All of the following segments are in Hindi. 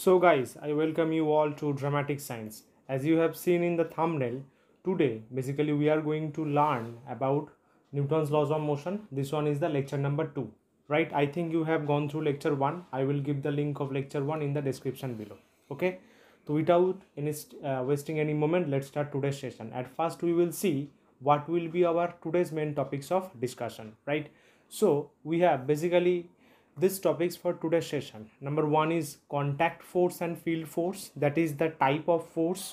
So guys, I welcome you all to Dramatic Science. As you have seen in the thumbnail, today basically we are going to learn about Newton's laws of motion. This one is the lecture number 2. Right, I think you have gone through lecture 1. I will give the link of lecture 1 in the description below. Okay, so without any uh, wasting any moment, let's start today's session. At first we will see what will be our today's main topics of discussion, right? So we have basically these topics for today's session number one is contact force and field force that is the type of force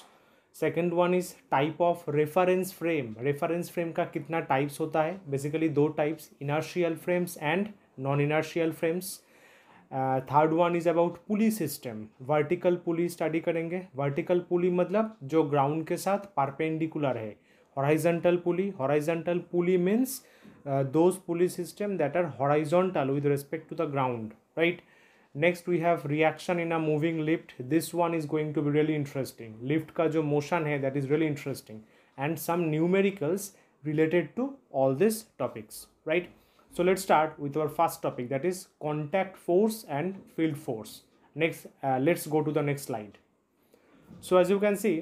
second one is type of reference frame reference frame का कितना टाइप्स होता है बेसिकली दो types inertial frames and non inertial frames third one is about pulley system vertical pulley study करेंगे वर्टिकल पुली मतलब जो ग्राउंड के साथ परपेंडिकुलर है horizontal pulley horizontal pulley means Uh, those pulley system that are horizontal with respect to the ground right next we have reaction in a moving lift this one is going to be really interesting lift ka jo motion hai that is really interesting and some numericals related to all these topics right so let's start with our first topic that is contact force and field force next uh, let's go to the next slide so as you can see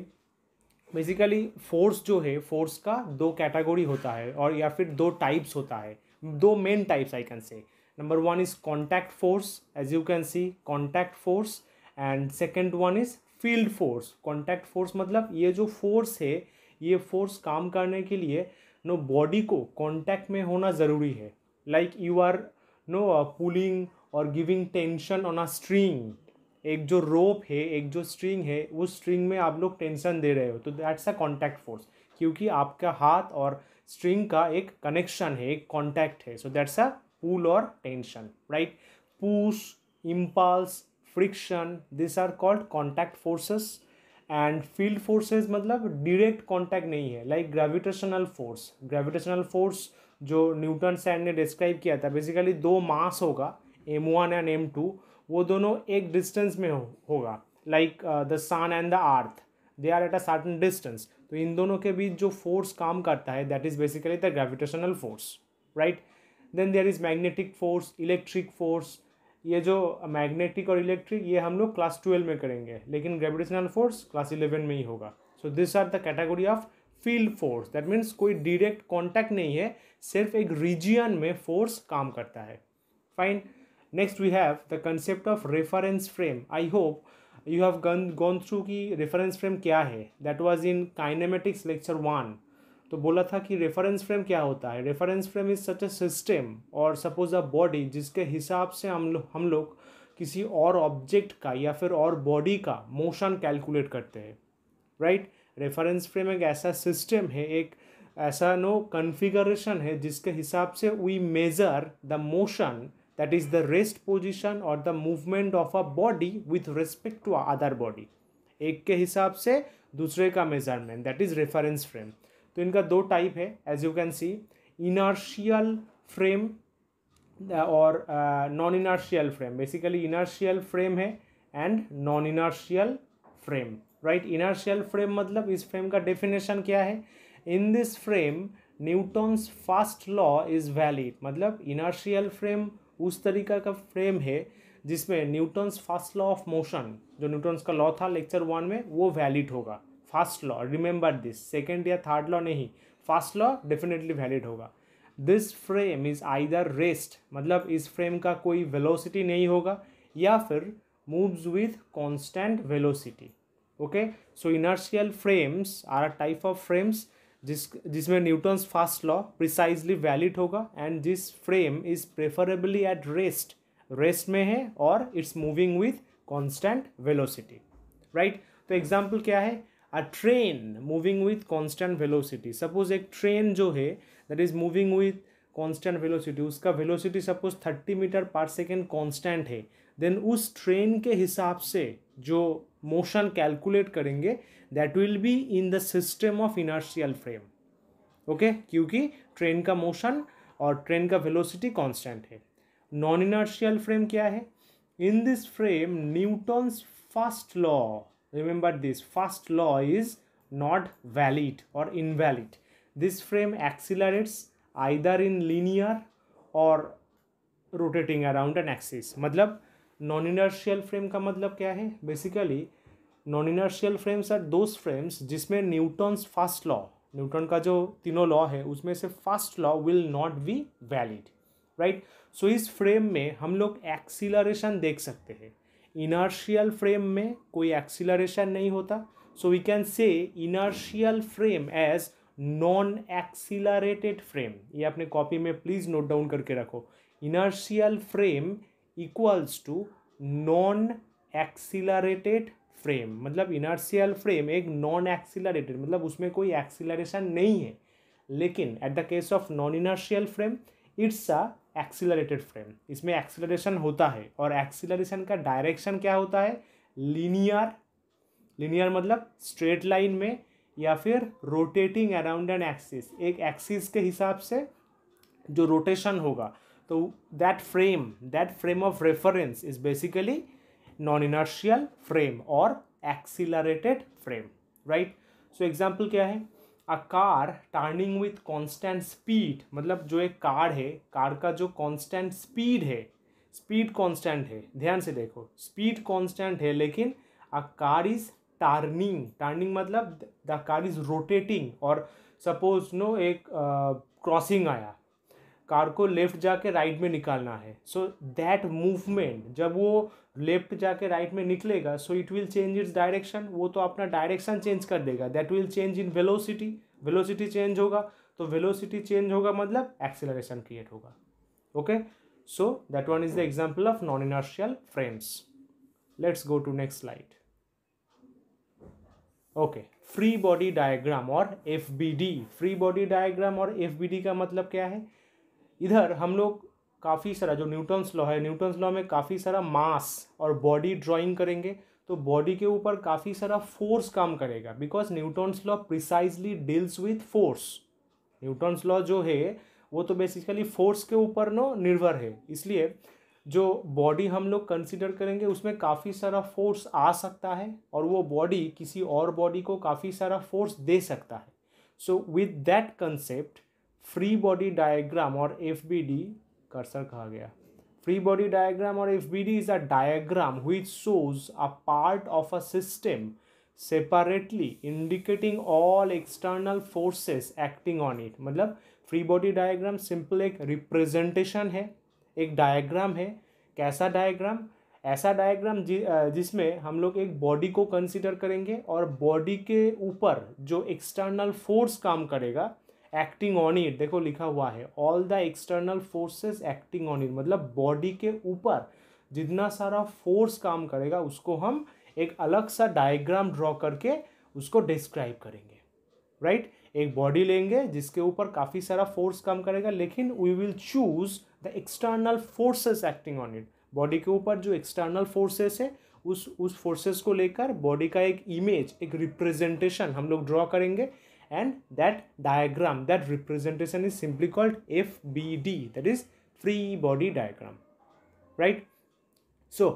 basically force जो है फोर्स का दो कैटेगोरी होता है और या फिर दो टाइप्स होता है दो main types I can say number one is contact force as you can see contact force and second one is field force contact force मतलब ये जो फोर्स है ये फोर्स काम करने के लिए नो बॉडी को कॉन्टैक्ट में होना ज़रूरी है like you are know pulling और giving tension on a string एक जो रोप है एक जो स्ट्रिंग है उस स्ट्रिंग में आप लोग टेंशन दे रहे हो तो दैट्स अ कॉन्टैक्ट फोर्स क्योंकि आपका हाथ और स्ट्रिंग का एक कनेक्शन है एक कॉन्टैक्ट है सो दैट्स अ पुल और tension right push impulse friction this are called contact forces and field forces मतलब डिरेक्ट कॉन्टैक्ट नहीं है like gravitational force gravitational force जो न्यूटन सैंड ने डिस्क्राइब किया था बेसिकली दो मास होगा M one and M two वो दोनों एक डिस्टेंस में हो होगा like the sun and the earth they are at a certain distance तो इन दोनों के बीच जो फोर्स काम करता है that is basically the gravitational force right then there is magnetic force electric force ये जो मैग्नेटिक और इलेक्ट्रिक ये हम लोग क्लास ट्वेल्व में करेंगे लेकिन ग्रेविटेशनल फोर्स क्लास इलेवन में ही होगा so this are the category of field force that means कोई डिरेक्ट कॉन्टैक्ट नहीं है सिर्फ एक रीजियन में फोर्स काम करता है fine next we have the concept of reference frame I hope you have gone gone through कि रेफरेंस फ्रेम क्या है that was in kinematics lecture one तो बोला था कि रेफरेंस फ्रेम क्या होता है reference frame is such a system और सपोज अ बॉडी जिसके हिसाब से हम लोग हम लोग किसी और ऑब्जेक्ट का या फिर और बॉडी का मोशन कैलकुलेट करते हैं राइट रेफरेंस फ्रेम एक ऐसा सिस्टम है एक ऐसा नो कन्फिगरेशन है जिसके हिसाब से we measure the motion that is the rest position or the movement of a body with respect to other body एक के हिसाब से दूसरे का measurement that is reference frame तो इनका दो टाइप है as you can see inertial frame और non inertial frame basically inertial frame है and non inertial frame right inertial frame मतलब इस फ्रेम का डेफिनेशन क्या है in this frame Newton's first law is valid मतलब इनर्शियल फ्रेम उस तरीका का फ्रेम है जिसमें Newton's first law of motion जो न्यूटन्स का लॉ था लेक्चर वन में वो वैलिड होगा first law remember this second या थर्ड लॉ नहीं फर्स्ट लॉ डेफिनेटली वैलिड होगा this frame is either rest मतलब इस फ्रेम का कोई वेलोसिटी नहीं होगा या फिर moves with constant velocity okay so inertial frames are a type of frames जिस जिसमें Newton's first law precisely valid होगा and this frame is preferably at rest rest में है और it's moving with constant velocity right तो एग्जाम्पल क्या है a train moving with constant velocity suppose एक ट्रेन जो है that is moving with constant velocity उसका velocity suppose thirty metre per second constant है देन उस ट्रेन के हिसाब से जो मोशन कैलकुलेट करेंगे that will be in the system of inertial frame okay क्योंकि ट्रेन का मोशन और ट्रेन का वेलोसिटी कांस्टेंट है नॉन इनर्शियल फ्रेम क्या है in this frame Newton's first law remember this first law is not valid और invalid this frame accelerates either in linear और रोटेटिंग अराउंड एन एक्सिस मतलब नॉन इनर्शियल फ्रेम का मतलब क्या है basically non inertial frames are those frames जिसमें न्यूटन्स फर्स्ट लॉ न्यूटन का जो तीनों लॉ है उसमें से first law will not be valid right so इस फ्रेम में हम लोग एक्सीलरेशन देख सकते हैं इनर्शियल फ्रेम में कोई एक्सीलरेशन नहीं होता so we can say inertial frame as non accelerated frame ये अपने कॉपी में प्लीज़ नोट डाउन करके रखो inertial frame equals to non accelerated frame मतलब इनर्शियल फ्रेम एक नॉन एक्सीलरेटेड मतलब उसमें कोई एक्सीलरेशन नहीं है लेकिन at the case of non inertial frame it's a accelerated frame इसमें एक्सीलरेशन होता है और एक्सीलरेशन का डायरेक्शन क्या होता है लीनियर लीनियर मतलब स्ट्रेट लाइन में या फिर रोटेटिंग अराउंड एन एक्सिस एक एक्सिस के हिसाब से जो रोटेशन होगा तो that frame that frame of reference is basically non inertial frame और accelerated frame right so example क्या है a car turning with constant speed मतलब जो एक कार है कार का जो कॉन्स्टेंट स्पीड है स्पीड कॉन्स्टेंट है ध्यान से देखो स्पीड कॉन्स्टेंट है लेकिन a car is turning turning मतलब द कार इज रोटेटिंग और सपोज नो एक क्रॉसिंग uh, आया कार को लेफ़्ट जाके राइट में निकालना है सो दैट मूवमेंट जब वो लेफ्ट जाके राइट में निकलेगा so it will change its direction वो तो अपना डायरेक्शन चेंज कर देगा that will change in velocity velocity change होगा तो वेलोसिटी चेंज होगा मतलब एक्सेलरेशन क्रिएट होगा okay so that one is the example of non inertial frames let's go to next slide okay free body diagram और F B D free body diagram और एफ बी डी का मतलब क्या है इधर हम लोग काफ़ी सारा जो न्यूटन्स लॉ है न्यूटन्स लॉ में काफ़ी सारा मास और बॉडी ड्राइंग करेंगे तो बॉडी के ऊपर काफ़ी सारा फोर्स काम करेगा because Newton's law precisely deals with force Newton's law जो है वो तो बेसिकली फोर्स के ऊपर नो निर्भर है इसलिए जो बॉडी हम लोग कंसिडर करेंगे उसमें काफ़ी सारा फोर्स आ सकता है और वो बॉडी किसी और बॉडी को काफ़ी सारा फोर्स दे सकता है so with that concept free body diagram और एफ बी डी कर्सर कहा गया फ्री बॉडी डायग्राम और F B D is a diagram which shows a part of a system separately indicating all external forces acting on it मतलब फ्री बॉडी डायग्राम सिंपल एक रिप्रेजेंटेशन है एक डायग्राम है कैसा डायग्राम ऐसा डायग्राम जि, जिसमें हम लोग एक बॉडी को कंसिडर करेंगे और बॉडी के ऊपर जो एक्सटर्नल फोर्स काम करेगा एक्टिंग ऑन इट देखो लिखा हुआ है all the external forces acting on it मतलब बॉडी के ऊपर जितना सारा फोर्स काम करेगा उसको हम एक अलग सा डायग्राम ड्रॉ करके उसको डिस्क्राइब करेंगे राइट right? एक बॉडी लेंगे जिसके ऊपर काफ़ी सारा फोर्स काम करेगा लेकिन we will choose the external forces acting on it body के ऊपर जो एक्सटर्नल फोर्सेस है उस उस फोर्सेस को लेकर बॉडी का एक इमेज एक रिप्रेजेंटेशन हम लोग ड्रॉ करेंगे and that diagram that representation is simply called FBD that is free body diagram right so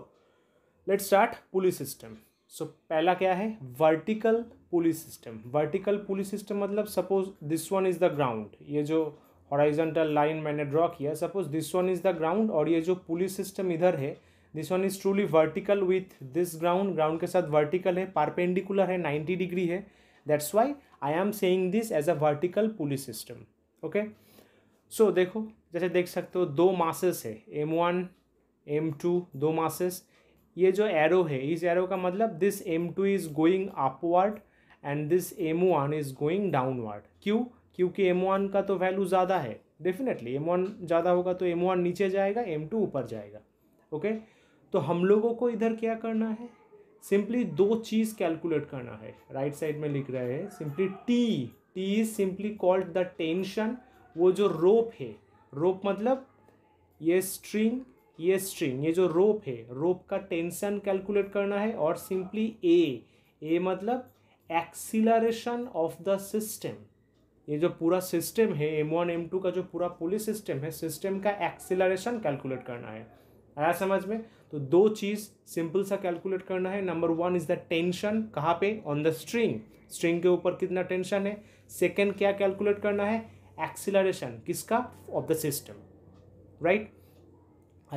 let's start pulley system so पहला क्या है vertical pulley system vertical pulley system मतलब suppose this one is the ground ये जो हॉराइजेंटल लाइन मैंने ड्रॉ किया suppose this one is the ground और ये जो पुलिस सिस्टम इधर है this one is truly vertical with this ground ground के साथ वर्टिकल है पारपेंडिकुलर है नाइन्टी डिग्री है that's why I am saying this as a vertical pulley system okay so देखो जैसे देख सकते हो दो मासेस है एम वन एम टू दो मासेस ये जो एरो है इस एरो का मतलब this M two is going upward and this M one is going downward क्यों क्योंकि एम वन का तो वैल्यू ज़्यादा है डेफिनेटली एम वन ज़्यादा होगा तो एम वन नीचे जाएगा एम टू ऊपर जाएगा ओके okay? तो हम लोगों को इधर क्या करना है सिंपली दो चीज़ कैलकुलेट करना है राइट right साइड में लिख रहे हैं simply T T is simply called the tension वो जो रोप है रोप मतलब ये स्ट्रिंग ये स्ट्रिंग ये जो रोप है रोप का टेंशन कैलकुलेट करना है और सिंपली ए ए मतलब एक्सीलरेशन ऑफ द सिस्टम ये जो पूरा सिस्टम है एम वन एम टू का जो पूरा पुलिस सिस्टम है सिस्टम का एक्सीलरेशन कैलकुलेट करना है आया समझ में तो दो चीज़ सिंपल सा कैलकुलेट करना है number one is the tension कहाँ पे ऑन द स्ट्रिंग स्ट्रिंग के ऊपर कितना टेंशन है सेकेंड क्या कैलकुलेट करना है एक्सिलरेशन किसका ऑफ द सिस्टम राइट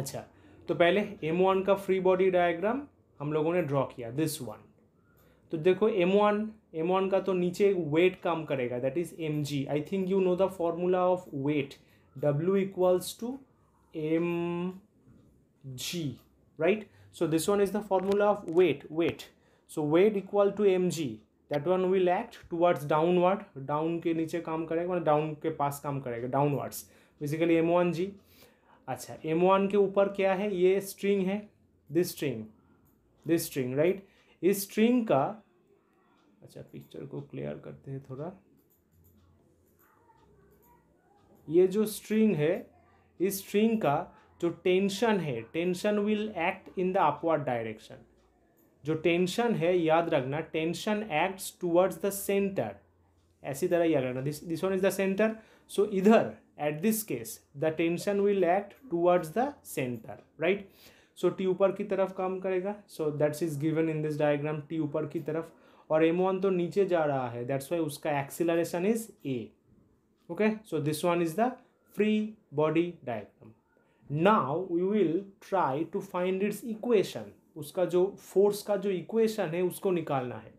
अच्छा तो पहले एम वन का फ्री बॉडी डायग्राम हम लोगों ने ड्रॉ किया दिस वन तो देखो एम वन एम वन का तो नीचे वेट काम करेगा that is M G I think you know the formula of weight W equals to M g right so this one is the formula of weight weight so weight equal to mg that one will act towards downward down ke niche kaam karega मतलब down ke पास kaam karega downwards basically m1g acha m1 ke upar kya hai ye string hai this string this string right is string ka acha picture ko clear karte hain thoda ये जो स्ट्रिंग है इस स्ट्रिंग का जो टेंशन है tension will act in the upward direction जो टेंशन है याद रखना tension acts towards the centre ऐसी तरह याद रखना this this one is the centre so इधर at this case the tension will act towards the centre right so T ऊपर की तरफ काम करेगा so that's is given in this diagram T ऊपर की तरफ और एम वन तो नीचे जा रहा है दैट्स वाई उसका acceleration is A okay so this one is the free body diagram now we will try to find its equation उसका जो फोर्स का जो इक्वेशन है उसको निकालना है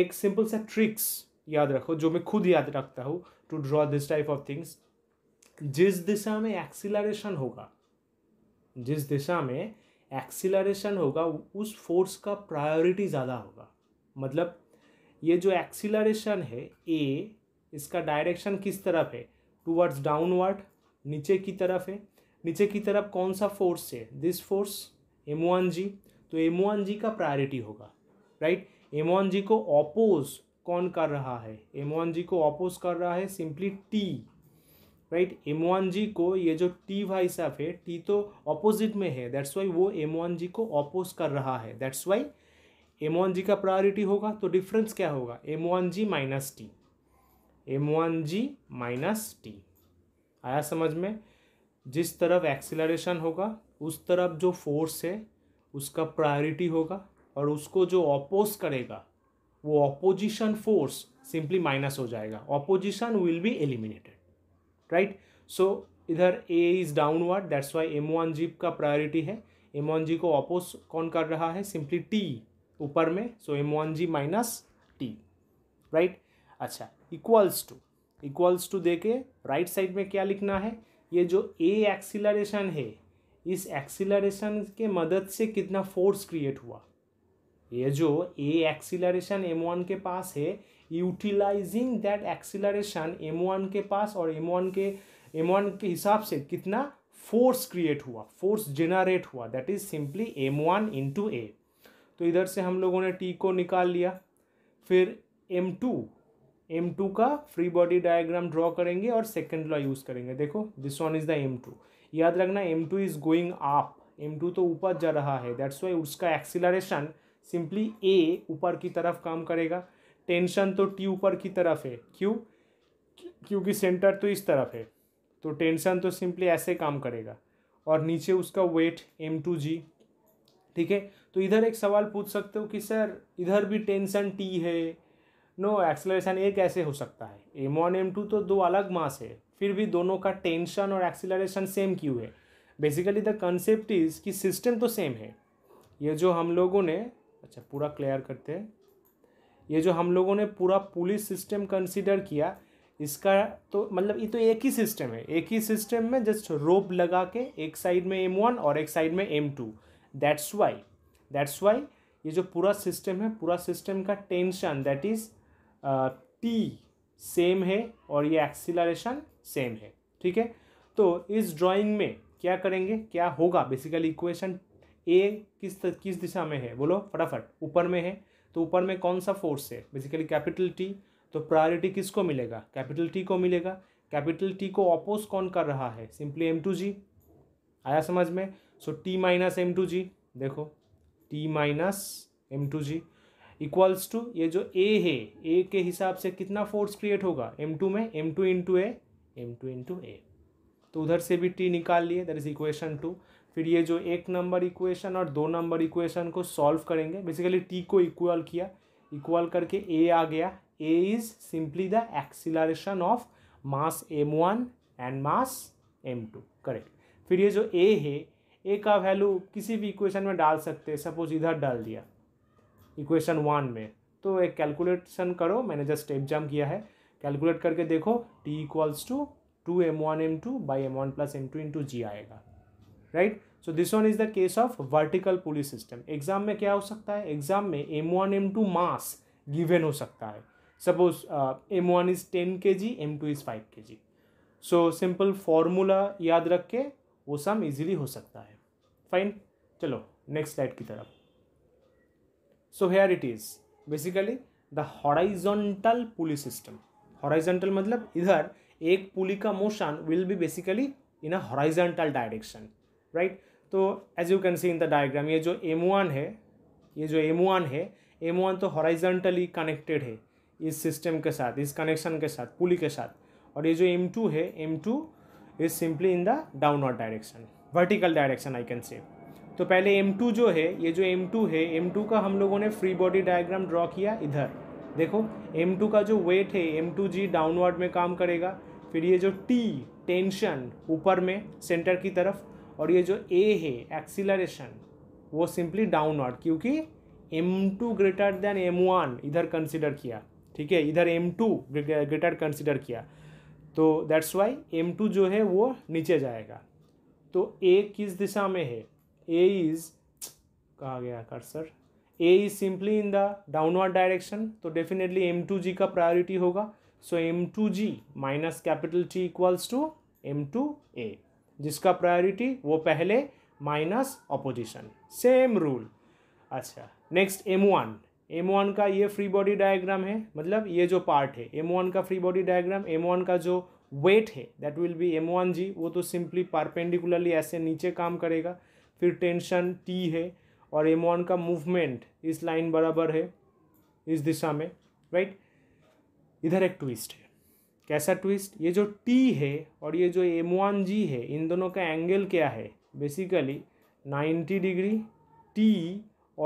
एक सिंपल सा ट्रिक्स याद रखो जो मैं खुद याद रखता हूँ to draw this type of things जिस दिशा में एक्सीलरेशन होगा जिस दिशा में एक्सीलरेशन होगा उस फोर्स का प्रायोरिटी ज़्यादा होगा मतलब ये जो एक्सीलरेशन है ए इसका डायरेक्शन किस तरफ है टूवर्ड्स डाउनवर्ड नीचे की तरफ है नीचे की तरफ कौन सा फोर्स है this force M one G तो एम वन जी का प्रायोरिटी होगा राइट एम वन जी को ऑपोज कौन कर रहा है एम वन जी को ऑपोज कर रहा है simply T right M one G को ये जो टी भाई साहब है टी तो ऑपोजिट में है दैट्स वाई वो एम वन जी को ऑपोज कर रहा है that's why M one G का प्रायोरिटी होगा तो डिफरेंस क्या होगा M one G minus T M one G minus T आया समझ में जिस तरफ एक्सीलरेशन होगा उस तरफ जो फोर्स है उसका प्रायोरिटी होगा और उसको जो ऑपोज करेगा वो ऑपोजिशन फोर्स सिंपली माइनस हो जाएगा opposition will be eliminated right so इधर A is downward that's why M one G का प्रायोरिटी है एम वन जी को ऑपोज कौन कर रहा है सिंपली टी ऊपर में so M one G minus T right अच्छा इक्वल्स टू इक्वल्स टू देखे राइट साइड में क्या लिखना है ये जो ए एक्सीलरेशन है इस एक्सीलरेशन के मदद से कितना फोर्स क्रिएट हुआ ये जो ए एक्सीलरेशन एम वन के पास है utilizing that acceleration M one के पास और एम वन के एम वन के हिसाब से कितना फोर्स क्रिएट हुआ फोर्स जेनरेट हुआ that is simply M one into ए तो इधर से हम लोगों ने टी को निकाल लिया फिर एम टू एम टू का फ्री बॉडी डायग्राम ड्रॉ करेंगे और सेकेंड लॉ यूज़ करेंगे देखो this one is the M two याद रखना M two is going up M two तो ऊपर जा रहा है दैट्स वाई उसका एक्सिलरेशन सिंपली ए ऊपर की तरफ काम करेगा टेंशन तो टी ऊपर की तरफ है क्यों क्योंकि सेंटर तो इस तरफ है तो टेंशन तो सिंपली ऐसे काम करेगा और नीचे उसका वेट एम टू जी ठीक है तो इधर एक सवाल पूछ सकते हो कि सर इधर भी टेंशन टी है नो एक्सेलरेशन ए कैसे हो सकता है एम वन एम टू तो दो अलग मास है फिर भी दोनों का टेंशन और एक्सेलरेशन सेम क्यों है बेसिकली द कंसेप्ट इज़ कि सिस्टम तो सेम है ये जो हम लोगों ने अच्छा पूरा क्लियर करते हैं ये जो हम लोगों ने पूरा पुलिस सिस्टम कंसिडर किया इसका तो मतलब ये तो एक ही सिस्टम है एक ही सिस्टम में जस्ट रोप लगा के एक साइड में एम वन और एक साइड में M two that's why that's why ये जो पूरा सिस्टम है पूरा सिस्टम का tension that is T same है और ये एक्सीलरेशन सेम है ठीक है तो इस ड्राइंग में क्या करेंगे क्या होगा बेसिकली इक्वेशन ए किस किस दिशा में है बोलो फटाफट ऊपर में है तो ऊपर में कौन सा फोर्स है बेसिकली कैपिटल टी तो प्रायोरिटी किसको मिलेगा कैपिटल टी को मिलेगा कैपिटल टी को अपोज कौन कर रहा है सिंपली एम टू जी आया समझ में so T minus M two G देखो T minus M two ji equals to ये जो ए है ए के हिसाब से कितना फोर्स क्रिएट होगा एम टू में M two into A M two into ए तो उधर से भी टी निकाल लिए दैट इज इक्वेशन टू फिर ये जो एक नंबर इक्वेशन और दो नंबर इक्वेशन को सॉल्व करेंगे बेसिकली टी को इक्वल किया इक्वल करके ए आ गया A is simply the acceleration of mass M one and mass M two correct फिर ये जो ए है ए का वैल्यू किसी भी इक्वेशन में डाल सकते हैं सपोज इधर डाल दिया इक्वेशन वन में तो एक कैलकुलेशन करो मैंने जस्ट स्टेप जम किया है कैलकुलेट करके देखो T equals to two M one M two by M one plus M two into G आएगा right so this one is the case of vertical pulley system exam में क्या हो सकता है एग्जाम में M one M two mass given हो सकता है suppose M one is ten K G M two is five K G so simple formula याद रख के वो सम इजीली हो सकता है फाइन चलो नेक्स्ट स्लाइड की तरफ so here it is basically the horizontal pulley system horizontal मतलब इधर एक पुली का motion will be basically in a horizontal direction right तो as you can see in the diagram ये जो एम वन है ये जो एम वन है एम वन तो हॉराइजोंटली कनेक्टेड है इस सिस्टम के साथ इस कनेक्शन के साथ पुली के साथ और ये जो एम टू है M two is simply in the downward direction vertical direction I can say तो पहले M2 जो है ये जो M2 है M2 का हम लोगों ने फ्री बॉडी डायग्राम ड्रॉ किया इधर देखो M2 का जो वेट है M2G डाउनवर्ड में काम करेगा फिर ये जो T टेंशन ऊपर में सेंटर की तरफ और ये जो A है एक्सीलरेशन वो सिंपली डाउनवर्ड क्योंकि M2 ग्रेटर देन M1 इधर कंसिडर किया ठीक है इधर M2 ग्रेटर कंसिडर किया तो दैट्स वाई M2 जो है वो नीचे जाएगा तो A किस दिशा में है ए इज कहा गया cursor A is simply in the downward direction तो डेफिनेटली एम टू जी का प्रायोरिटी होगा so M two ji minus capital T equals to M two A जिसका प्रायोरिटी वो पहले माइनस अपोजिशन सेम रूल अच्छा next M one M one का ये फ्री बॉडी डायग्राम है मतलब ये जो पार्ट है एम वन का free body diagram M one का जो वेट है that will be M one G वो तो सिंपली परपेंडिकुलरली ऐसे नीचे काम करेगा फिर टेंशन टी है और एम वन का मूवमेंट इस लाइन बराबर है इस दिशा में राइट इधर एक ट्विस्ट है कैसा ट्विस्ट ये जो टी है और ये जो एम वन जी है इन दोनों का एंगल क्या है बेसिकली नाइन्टी डिग्री टी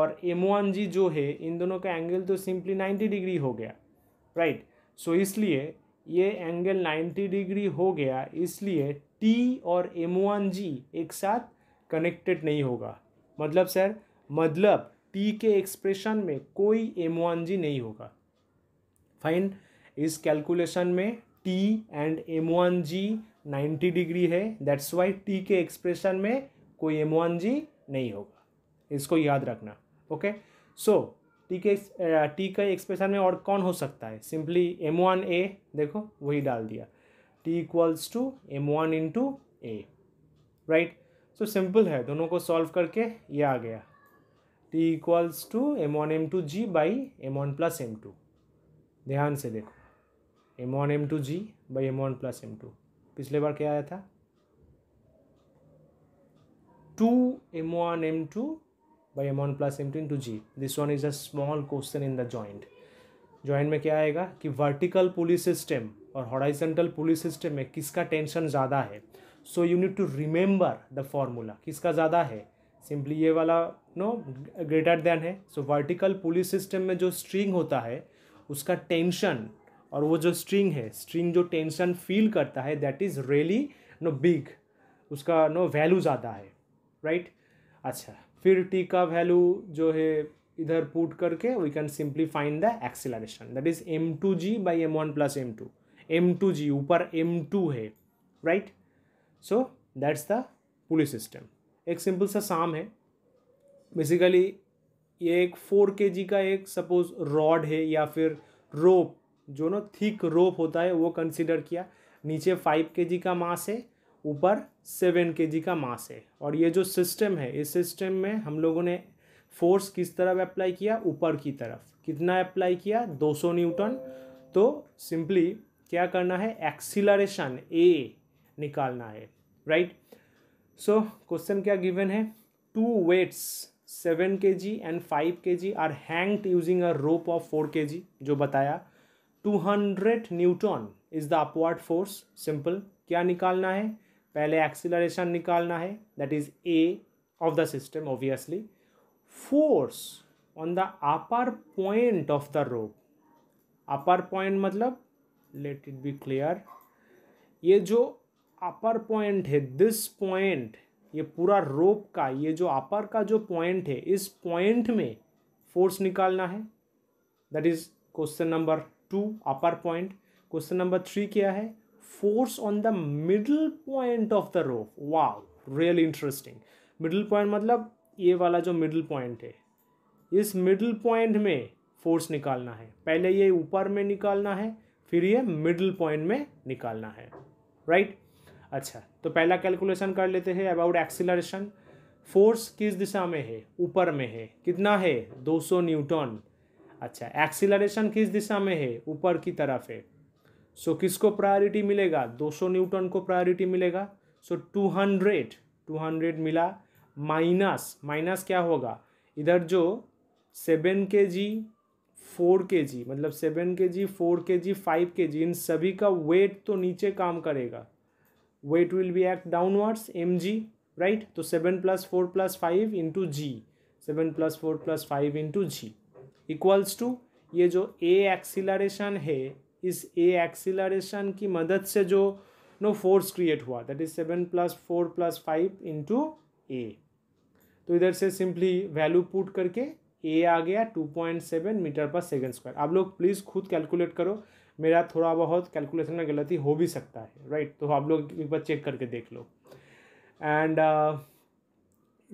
और एम वन जी जो है इन दोनों का एंगल तो सिंपली नाइन्टी डिग्री हो गया राइट right? सो so, इसलिए ये एंगल नाइन्टी डिग्री हो गया इसलिए टी और एम वन जी एक साथ कनेक्टेड नहीं होगा मतलब सर मतलब टी के एक्सप्रेशन में कोई एम वन जी नहीं होगा फाइन इस कैलकुलेशन में T and M one G ninety degree है दैट्स वाई टी के एक्सप्रेशन में कोई एम वन जी नहीं होगा इसको याद रखना ओके सो टी के टी का एक्सप्रेशन में और कौन हो सकता है सिंपली एम वन ए देखो वही डाल दिया T equals to M one into A right so तो सिंपल है दोनों को सॉल्व करके ये आ गया T equals to M one M two G by M one plus M two ध्यान से देखो M one M two G by M one plus M two पिछले बार क्या आया था two M one M two by M one plus M two into G this one is a small question in the joint joint में क्या आएगा कि वर्टिकल पुलिस सिस्टम और हॉराइजेंटल पुलिस सिस्टम में किसका टेंशन ज़्यादा है so you need to remember the formula किसका ज़्यादा है सिंपली ये वाला नो ग्रेटर देन है सो वर्टिकल पुलिस सिस्टम में जो स्ट्रिंग होता है उसका टेंशन और वो जो स्ट्रिंग है स्ट्रिंग जो टेंशन फील करता है that is really no big उसका नो वैल्यू ज़्यादा है राइट right? अच्छा फिर टी का वैल्यू जो है इधर पुट करके we can simply find the acceleration that is M two G by M one plus M two M two G ऊपर एम टू है right right? So that's the pulley system एक सिंपल सा साम है बेसिकली ये एक फोर के जी का एक सपोज रॉड है या फिर रोप जो ना थिक रोप होता है वो कंसिडर किया नीचे फाइव के जी का मास है ऊपर सेवन के जी का मास है और ये जो सिस्टम है इस सिस्टम में हम लोगों ने फोर्स किस तरफ अप्लाई किया ऊपर की तरफ कितना अप्लाई किया 200 न्यूटन तो सिंपली क्या करना है एक्सीलरेशन ए निकालना है राइट सो क्वेश्चन क्या गिवन है two weights seven K G and five K G are hanged using a rope of four K G जो बताया two hundred newton is the upward force simple क्या निकालना है पहले एक्सीलरेशन निकालना है that is A of the system obviously force on the upper point of the rope upper point मतलब लेट इट बी क्लियर ये जो अपर पॉइंट है दिस पॉइंट ये पूरा रोप का ये जो अपर का जो पॉइंट है इस पॉइंट में फोर्स निकालना है that is question number two upper point question number three क्या है force on the middle point of the rope वा रियल इंटरेस्टिंग मिडल पॉइंट मतलब ये वाला जो मिडल पॉइंट है इस मिडल पॉइंट में फोर्स निकालना है पहले ये ऊपर में निकालना है फिर ये मिडल पॉइंट में निकालना है राइट अच्छा तो पहला कैलकुलेशन कर लेते हैं अबाउट एक्सीलरेशन फोर्स किस दिशा में है ऊपर में है कितना है 200 न्यूटन अच्छा एक्सीलरेशन किस दिशा में है ऊपर की तरफ है सो so, किसको प्रायोरिटी मिलेगा 200 न्यूटन को प्रायोरिटी मिलेगा so two hundred two hundred मिला माइनस माइनस क्या होगा इधर जो सेवन के जी फोर के जी मतलब सेवन के जी फोर के जी फाइव के जी इन सभी का वेट तो नीचे काम करेगा weight will be act downwards mg right तो seven plus four plus five into ji seven plus four plus five into g equals to ये जो ए एक्सीलरेशन है इस ए एक्सीलरेशन की मदद से जो नो फोर्स क्रिएट हुआ that is seven plus four plus five into ए तो इधर से सिंपली वैल्यू पुट करके ए आ गया two point seven metre per second square आप लोग प्लीज़ खुद कैलकुलेट करो मेरा थोड़ा बहुत कैलकुलेशन में गलती हो भी सकता है राइट तो आप लोग एक बार चेक करके देख लो एंड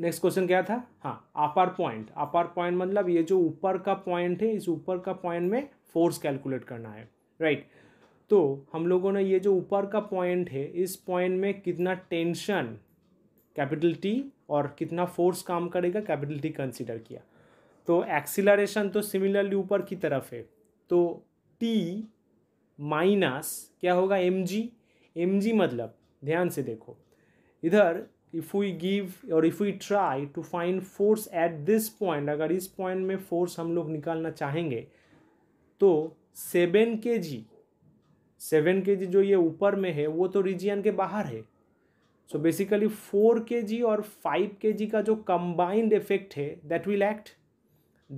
नेक्स्ट क्वेश्चन क्या था हाँ अपर पॉइंट अपर पॉइंट मतलब ये जो ऊपर का पॉइंट है इस ऊपर का पॉइंट में फोर्स कैलकुलेट करना है राइट right? तो हम लोगों ने ये जो ऊपर का पॉइंट है इस पॉइंट में कितना टेंशन कैपिटल टी और कितना फोर्स काम करेगा कैपिटल टी कंसिडर किया तो एक्सीलरेशन तो सिमिलरली ऊपर की तरफ है तो टी माइनस क्या होगा एम जी एम जी मतलब ध्यान से देखो इधर इफ़ वी गिव और if we try to find force at this point अगर इस पॉइंट में फोर्स हम लोग निकालना चाहेंगे तो सेवन के जी सेवन के जी जो ये ऊपर में है वो तो रीजियन के बाहर है सो बेसिकली फोर के जी और फाइव के जी का जो कंबाइंड इफेक्ट है that will act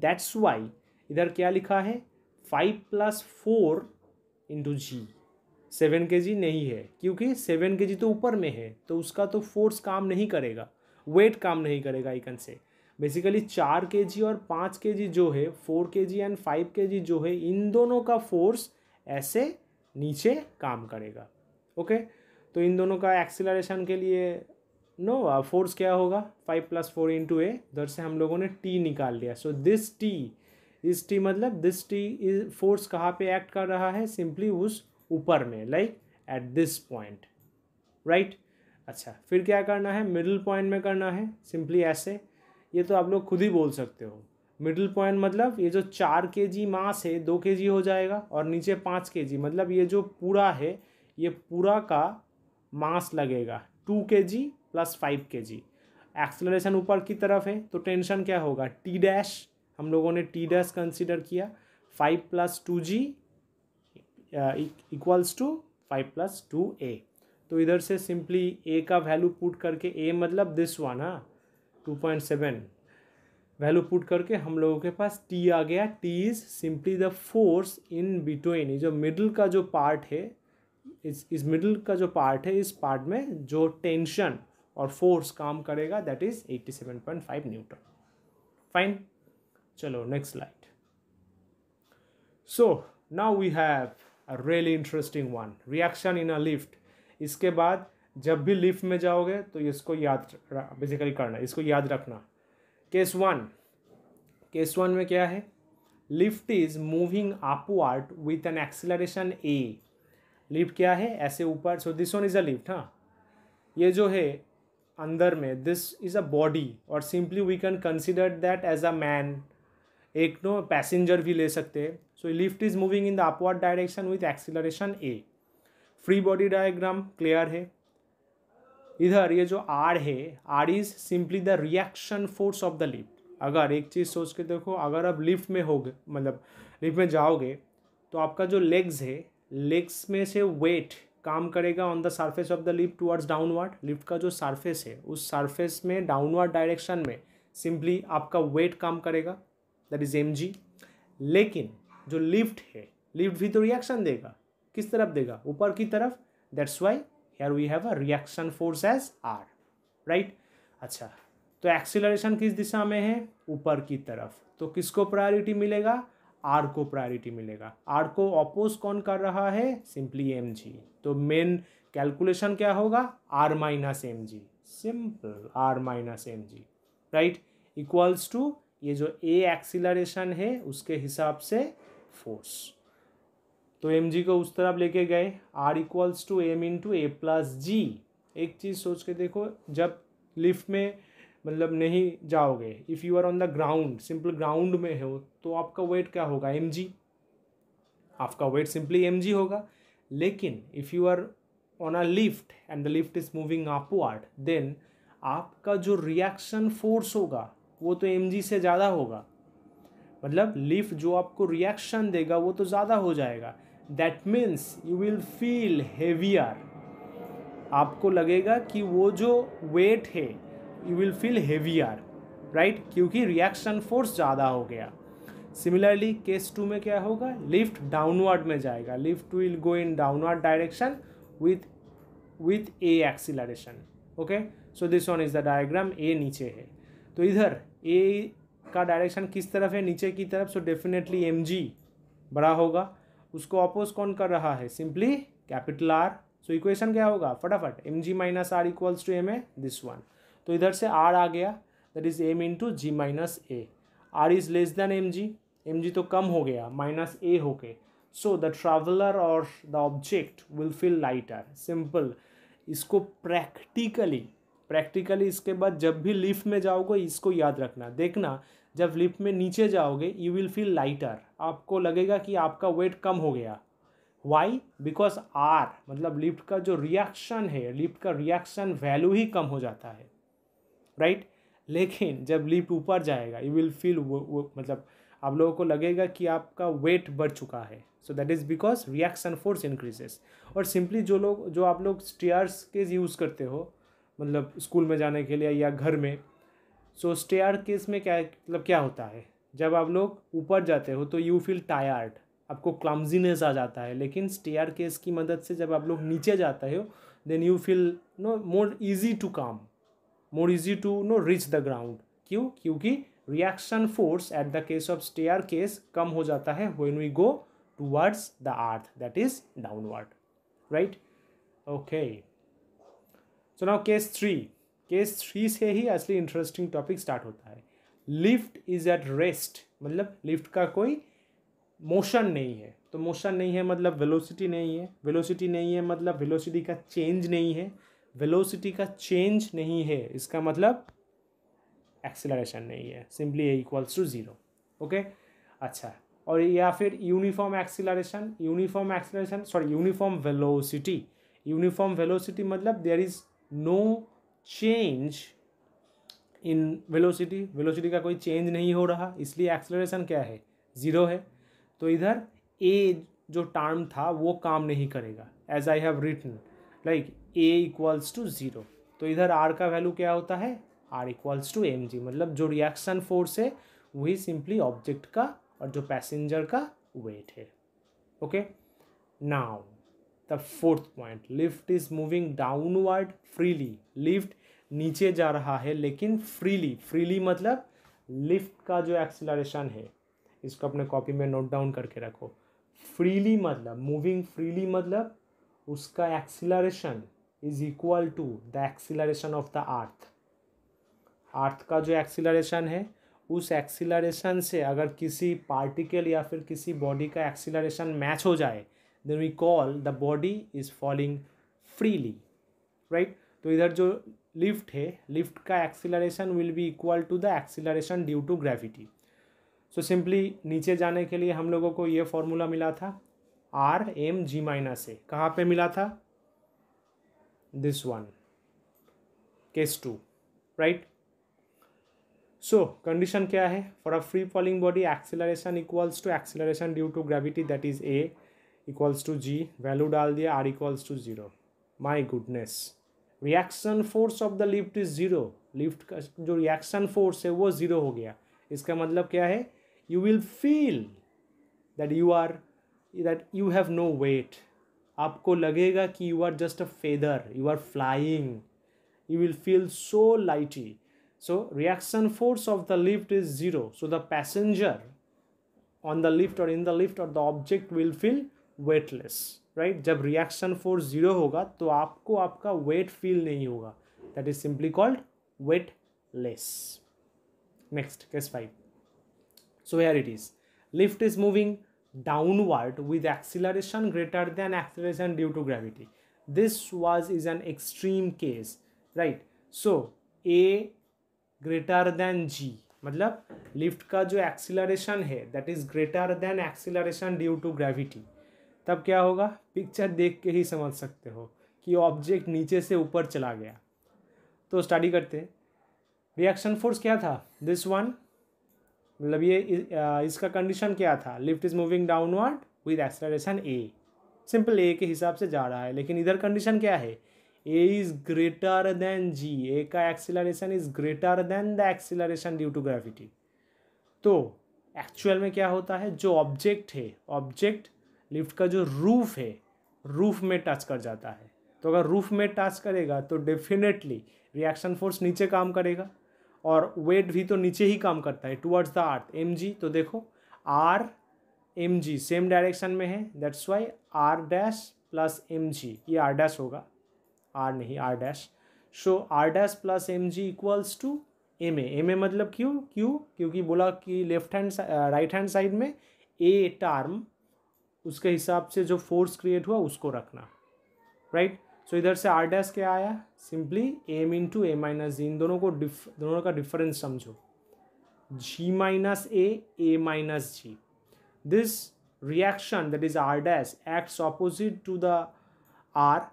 that's why इधर क्या लिखा है फाइव प्लस फोर इंटू जी सेवन के जी नहीं है क्योंकि सेवन के जी तो ऊपर में है तो उसका तो फोर्स काम नहीं करेगा वेट काम नहीं करेगा आइकन से बेसिकली चार के जी और पाँच के जी जो है four K G and five K G जो है इन दोनों का फोर्स ऐसे नीचे काम करेगा ओके तो इन दोनों का एक्सिलरेशन के लिए नो फोर्स क्या होगा five plus four into a उधर से हम लोगों ने टी निकाल लिया सो दिस टी इस टी मतलब दिस टी फोर्स कहाँ पे एक्ट कर रहा है सिंपली उस ऊपर में like at this point right अच्छा फिर क्या करना है मिडिल पॉइंट में करना है सिंपली ऐसे ये तो आप लोग खुद ही बोल सकते हो मिडिल पॉइंट मतलब ये जो चार के जी मास है दो के जी हो जाएगा और नीचे पाँच के जी मतलब ये जो पूरा है ये पूरा का मास लगेगा टू के जी प्लस फाइव के जी एक्सलरेशन ऊपर की तरफ है तो टेंशन क्या होगा टी डैश हम लोगों ने टी डैस कंसिडर किया five plus two ji equals to five plus two a तो इधर से सिंपली ए का वैल्यू पुट करके ए मतलब दिस वन हाँ two point seven value put करके हम लोगों के पास टी आ गया T is simply the force in between जो मिडल का जो पार्ट है इस इस मिडल का जो पार्ट है इस पार्ट में जो टेंशन और फोर्स काम करेगा that is eighty seven point five newton fine चलो next slide so now we have a really interesting one reaction in a lift इसके बाद जब भी लिफ्ट में जाओगे तो इसको याद बेसिकली करना इसको याद रखना केस वन केस वन में क्या है lift is moving upward with an acceleration a lift क्या है ऐसे ऊपर so this one is a lift हाँ ये जो है अंदर में दिस इज़ अ बॉडी और simply we can consider that as a man एक नो पैसेंजर भी ले सकते हैं so lift is moving in the upward direction with acceleration a free body diagram clear है इधर ये जो आर है are is simply the reaction force of the lift अगर एक चीज़ सोच के देखो अगर आप लिफ्ट में हो मतलब लिफ्ट में जाओगे तो आपका जो लेग्स है लेग्स में से वेट काम करेगा on the surface of the lift towards downward lift का जो सरफेस है उस सरफेस में डाउनवर्ड डायरेक्शन में सिंपली आपका वेट काम करेगा दैट इज एम लेकिन जो लिफ्ट है लिफ्ट भी तो रिएक्शन देगा किस तरफ देगा ऊपर की तरफ that's why here we have a reaction force as R right अच्छा तो एक्सीलरेशन किस दिशा में है ऊपर की तरफ तो किसको प्रायोरिटी मिलेगा आर को प्रायोरिटी मिलेगा आर को अपोज कौन कर रहा है सिंपली एम जी तो मेन कैलकुलेशन क्या होगा R minus m g simple R minus m g right equals to ये जो ए एक्सीलरेशन है उसके हिसाब से फोर्स तो एम जी को उस तरफ लेके गए R equals to m into a plus g एक चीज़ सोच के देखो जब लिफ्ट में मतलब नहीं जाओगे if you are on the ground simple ground में हो तो आपका वेट क्या होगा एम जी आपका वेट सिंपली एम जी होगा लेकिन if you are on a lift and the lift is moving upward then आपका जो रिएक्शन फोर्स होगा वो तो एम से ज़्यादा होगा मतलब लिफ्ट जो आपको रिएक्शन देगा वो तो ज़्यादा हो जाएगा that means you will feel heavier आपको लगेगा कि वो जो वेट है you will feel heavier right क्योंकि रिएक्शन फोर्स ज़्यादा हो गया सिमिलरली केस टू में क्या होगा लिफ्ट डाउनवर्ड में जाएगा lift will go in downward direction with with a acceleration okay so this one is the diagram a नीचे है तो इधर ए का डायरेक्शन किस तरफ है नीचे की तरफ सो डेफिनेटली एम जी बड़ा होगा उसको अपोज कौन कर रहा है simply capital R so equation क्या होगा फटाफट m g minus R equals to m a this one तो इधर से आर आ गया that is m into ji minus a R is less than m g m g तो कम हो गया माइनस ए हो के सो द ट्रैवलर और the object will feel lighter simple इसको प्रैक्टिकली प्रैक्टिकली इसके बाद जब भी लिफ्ट में जाओगे इसको याद रखना देखना जब लिफ्ट में नीचे जाओगे यू विल फील लाइटर आपको लगेगा कि आपका वेट कम हो गया वाई बिकॉज आर मतलब लिफ्ट का जो रिएक्शन है लिफ्ट का रिएक्शन वैल्यू ही कम हो जाता है राइट right? लेकिन जब लिफ्ट ऊपर जाएगा यू विल फील मतलब आप लोगों को लगेगा कि आपका वेट बढ़ चुका है so that is because reaction force increases और सिंपली जो लोग जो आप लोग स्टेयर्स के यूज़ करते हो मतलब स्कूल में जाने के लिए या घर में सो स्टेयर केस में क्या मतलब क्या होता है जब आप लोग ऊपर जाते हो तो यू फील टायर्ड आपको क्लम्जीनेस आ जाता है लेकिन स्टेयर केस की मदद से जब आप लोग नीचे जाते हो then you feel no more easy to come more easy to no reach the ground क्यों क्योंकि reaction force at the case of stair case कम हो जाता है when we go towards the earth that is downward right okay so now case three case three से ही असली इंटरेस्टिंग टॉपिक स्टार्ट होता है लिफ्ट इज एट रेस्ट मतलब लिफ्ट का कोई मोशन नहीं है तो मोशन नहीं है मतलब वेलोसिटी नहीं है वेलोसिटी नहीं है मतलब वेलोसिटी का चेंज नहीं है वेलोसिटी का चेंज नहीं है इसका मतलब एक्सेलरेशन नहीं है simply equals to zero okay अच्छा और या फिर uniform acceleration uniform acceleration sorry uniform velocity uniform velocity मतलब there is no change in velocity velocity का कोई चेंज नहीं हो रहा इसलिए एक्सलरेशन क्या है ज़ीरो है तो इधर ए जो टर्म था वो काम नहीं करेगा as I have written like a equals to zero तो इधर आर का वैल्यू क्या होता है R equals to m g मतलब जो रिएक्शन फोर्स है वही सिंपली ऑब्जेक्ट का और जो पैसेंजर का वेट है okay now the fourth point lift is moving downward freely lift नीचे जा रहा है लेकिन फ्रीली फ्रीली मतलब लिफ्ट का जो एक्सिलरेशन है इसको अपने कॉपी में नोट डाउन करके रखो फ्रीली मतलब मूविंग फ्रीली मतलब उसका acceleration is equal to the acceleration of the earth earth का जो एक्सिलरेशन है उस एक्सिलरेशन से अगर किसी पार्टिकल या फिर किसी बॉडी का एक्सिलरेशन मैच हो जाए then we call the body is falling freely right तो इधर जो लिफ्ट है लिफ्ट का acceleration will be equal to the acceleration due to gravity so simply नीचे जाने के लिए हम लोगों को ये फॉर्मूला मिला था R m g minus a कहाँ पे मिला था this one case two right so condition क्या है for a free falling body acceleration equals to acceleration due to gravity that is a equals to g value डाल दिया R equals to zero my goodness reaction force of the lift is zero lift का जो रिएक्शन फोर्स है वो ज़ीरो हो गया इसका मतलब क्या है you will feel that you are that you have no weight आपको लगेगा कि you are just a feather you are flying you will feel so lighty so reaction force of the lift is zero so the passenger on the lift और इन द लिफ्ट और the object will feel weightless right जब रिएक्शन फोर्स जीरो होगा तो आपको आपका वेट फील नहीं होगा that is simply called weightless next case five so here it is lift is moving downward with acceleration greater than acceleration due to gravity this was is an extreme case right so a greater than g मतलब लिफ्ट का जो एक्सीलरेशन है that is greater than acceleration due to gravity तब क्या होगा पिक्चर देख के ही समझ सकते हो कि ऑब्जेक्ट नीचे से ऊपर चला गया तो स्टडी करते हैं रिएक्शन फोर्स क्या था दिस वन मतलब ये इसका कंडीशन क्या था lift is moving downward with acceleration a simple a के हिसाब से जा रहा है लेकिन इधर कंडीशन क्या है a is greater than g a का acceleration is greater than the acceleration due to gravity तो एक्चुअल में क्या होता है जो ऑब्जेक्ट है ऑब्जेक्ट लिफ्ट का जो रूफ़ है रूफ़ में टच कर जाता है तो अगर रूफ़ में टच करेगा तो डेफिनेटली रिएक्शन फोर्स नीचे काम करेगा और वेट भी तो नीचे ही काम करता है towards the earth m g तो देखो R m g same direction में है that's why R dash plus m g ये आर डैश होगा आर नहीं R dash so R dash plus m g equals to m a m a मतलब क्यों क्यों क्योंकि बोला कि left hand right hand side में ए टर्म उसके हिसाब से जो फोर्स क्रिएट हुआ उसको रखना राइट right? सो so, इधर से आर डैस क्या आया simply m into a minus g इन दोनों को डिफ दोनों का डिफरेंस समझो g minus a a minus g this reaction that is R dash acts opposite to the R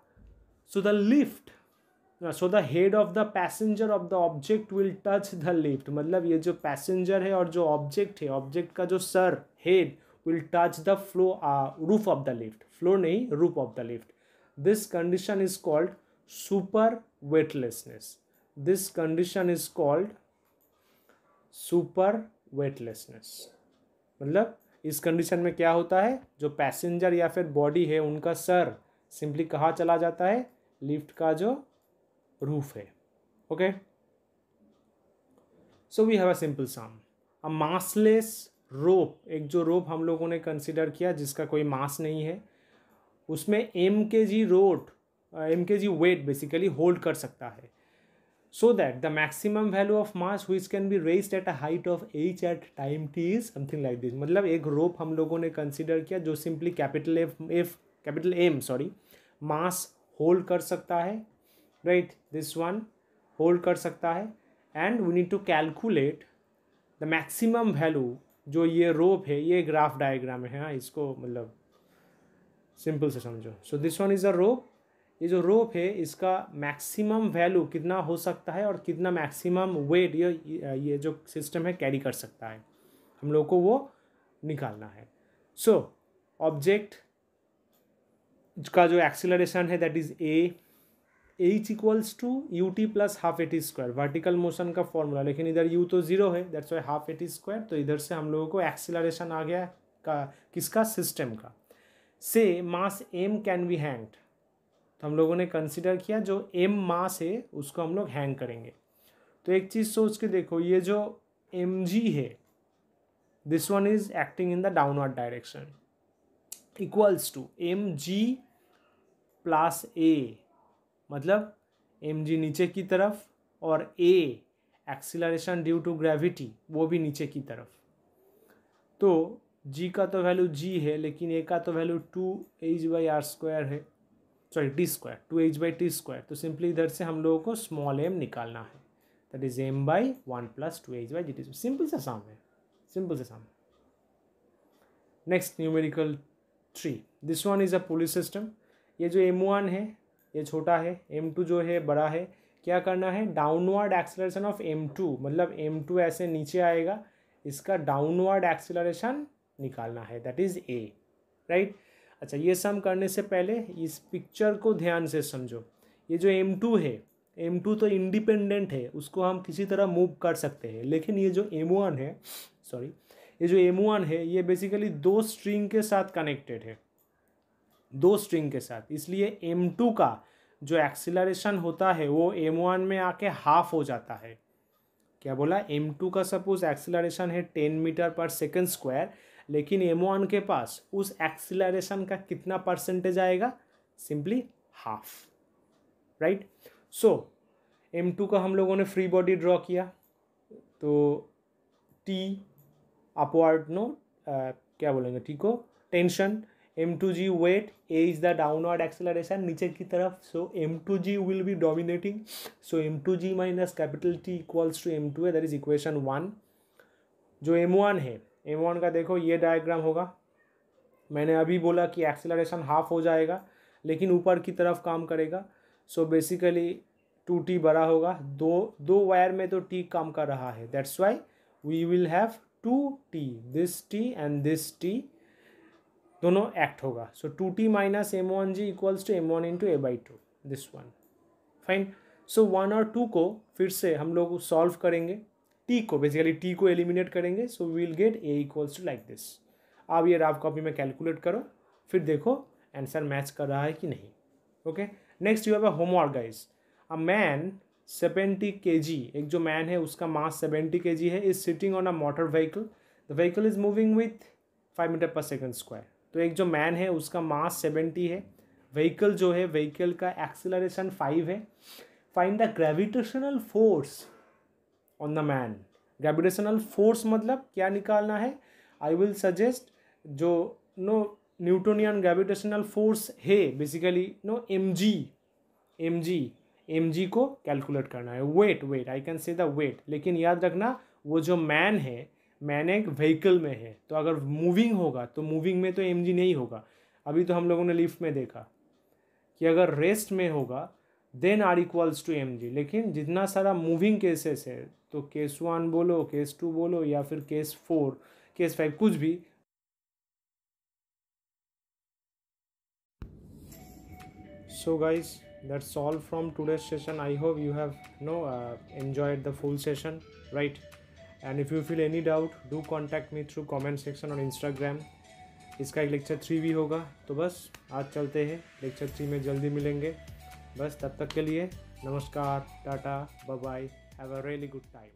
so the lift so the head of the passenger of the object will touch the lift मतलब ये जो पैसेंजर है और जो ऑब्जेक्ट है ऑब्जेक्ट का जो सर head will touch the floor uh, roof of the lift floor nahi roof of the lift this condition is called super weightlessness this condition is called super weightlessness मतलब इस कंडीशन में क्या होता है जो पैसेंजर या फिर बॉडी है उनका सर सिंपली कहाँ चला जाता है लिफ्ट का जो रूफ है okay so we have a simple sum a massless rope एक जो रोप हम लोगों ने कंसिडर किया जिसका कोई मास नहीं है उसमें एम के जी रोट एम के जी वेट बेसिकली होल्ड कर सकता है so that the maximum value of mass which can be raised at a height of h at time T is something like this मतलब एक रोप हम लोगों ने कंसिडर किया जो simply capital F F capital M sorry mass hold कर सकता है राइट दिस वन होल्ड कर सकता है and we need to calculate the maximum value जो ये रोप है ये ग्राफ डायग्राम है हाँ इसको मतलब सिंपल से समझो so this one is a rope ये जो रोप है इसका मैक्सिमम वैल्यू कितना हो सकता है और कितना मैक्सिमम वेट ये ये जो सिस्टम है कैरी कर सकता है हम लोग को वो निकालना है सो ऑब्जेक्ट का जो एक्सीलरेशन है that is a h equals to u t plus half a t square vertical motion का फॉर्मूला लेकिन इधर यू तो जीरो है that's why half a t square तो इधर से हम लोगों को एक्सिलरेशन आ गया का किसका सिस्टम का से mass m can be hanged तो हम लोगों ने कंसिडर किया जो एम मास है उसको हम लोग हैंग करेंगे तो एक चीज़ सोच के देखो ये जो एम जी है this one is acting in the downward direction equals to m g plus a मतलब एम जी नीचे की तरफ और a acceleration due to gravity वो भी नीचे की तरफ तो जी का तो वैल्यू जी है लेकिन ए का तो value two h by r square है sorry t square two h by t square तो सिंपली इधर से हम लोगों को स्मॉल एम निकालना है that is m by one plus two h by g t simple सा साम है सिंपल सा साम है next numerical three this one is a pulley system ये जो एम वन है ये छोटा है एम टू जो है बड़ा है क्या करना है downward acceleration of m two मतलब एम टू ऐसे नीचे आएगा इसका डाउनवर्ड एक्सेलरेशन निकालना है दैट इज़ ए राइट अच्छा ये सम करने से पहले इस पिक्चर को ध्यान से समझो ये जो एम टू है एम टू तो इंडिपेंडेंट है उसको हम किसी तरह मूव कर सकते हैं लेकिन ये जो एम वन है सॉरी ये जो एम वन है ये बेसिकली दो स्ट्रिंग के साथ कनेक्टेड है दो स्ट्रिंग के साथ इसलिए एम टू का जो एक्सिलरेशन होता है वो एम वन में आके हाफ हो जाता है क्या बोला एम टू का सपोज एक्सिलरेशन है ten metre per second square लेकिन एम वन के पास उस एक्सिलरेशन का कितना परसेंटेज आएगा simply half right so M two का हम लोगों ने फ्री बॉडी ड्रॉ किया तो टी अपवर्ड नो क्या बोलेंगे टी को tension m two g weight a is the downward acceleration नीचे की तरफ so M two g will be dominating so M two ji minus capital T equals to M two है दैट इज इक्वेशन वन जो एम वन है एम वन का देखो ये डायग्राम होगा मैंने अभी बोला कि एक्सेलरेशन हाफ हो जाएगा लेकिन ऊपर की तरफ काम करेगा सो बेसिकली टू टी बड़ा होगा दो दो वायर में तो टी काम कर रहा है that's why we will have two t this t and this t दोनों एक्ट होगा so two t minus m one g equals to M one into a by two this one fine so one और टू को फिर से हम लोग सॉल्व करेंगे टी को बेसिकली टी को एलिमिनेट करेंगे so we'll get a equals to like this आप ये राफ कॉपी में कैलकुलेट करो फिर देखो आंसर मैच कर रहा है कि नहीं okay next you have a homework guys a man seventy k g एक जो मैन है उसका मास सेवेंटी के जी है is sitting on a motor vehicle the vehicle is moving with five metre per second square तो एक जो मैन है उसका मास सेवेंटी है व्हीकल जो है व्हीकल का एक्सिलरेशन फाइव है find the gravitational force on the man gravitational force मतलब क्या निकालना है आई विल सजेस्ट जो नो न्यूटोनियन ग्रेविटेशनल फोर्स है basically no m g m g m g को कैलकुलेट करना है weight weight I can say the weight लेकिन याद रखना वो जो मैन है मैंने एक व्हीकल में है तो अगर मूविंग होगा तो मूविंग में तो एम नहीं होगा अभी तो हम लोगों ने लिफ्ट में देखा कि अगर रेस्ट में होगा then r equals to m लेकिन जितना सारा मूविंग केसेस है तो केस वन बोलो केस टू बोलो या फिर केस फोर केस फाइव कुछ भी so guys that's all from today session I hope you have no know the full session right and if you feel any doubt do contact me through comment section और इंस्टाग्राम इसका एक लेक्चर थ्री भी होगा तो बस आज चलते हैं लेक्चर थ्री में जल्दी मिलेंगे बस तब तक के लिए नमस्कार tata bye bye have a really good time